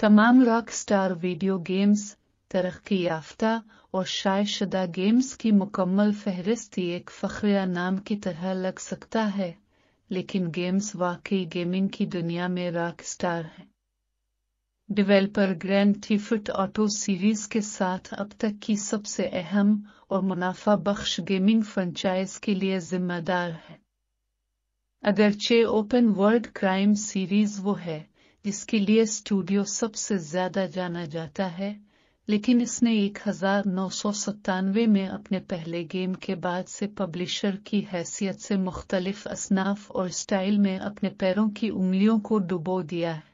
तमाम rock star video games तरक्की याफ्ता और शायशदा गेम्स की मुकम्मल फहरिस्त एक फखरिया नाम की तरह लग सकता है लेकिन गेम्स वाकई गेमिंग की दुनिया में रॉक स्टार हैं developer grand theft auto series के साथ अब तक की सबसे अहम और मुनाफा बख्श गेमिंग फ्रेंचाइज के लिए जिम्मेदार है अगरचे ओपन वर्ल्ड क्राइम सीरीज वो है जिसके लिए स्टूडियो सबसे ज्यादा जाना जाता है लेकिन इसने एक हजार नौ सौ सत्तानवे में अपने पहले गेम के बाद से पब्लिशर की हैसियत से मुख्तलिफ असनाफ और स्टाइल में अपने पैरों की उंगलियों को डुबो दिया है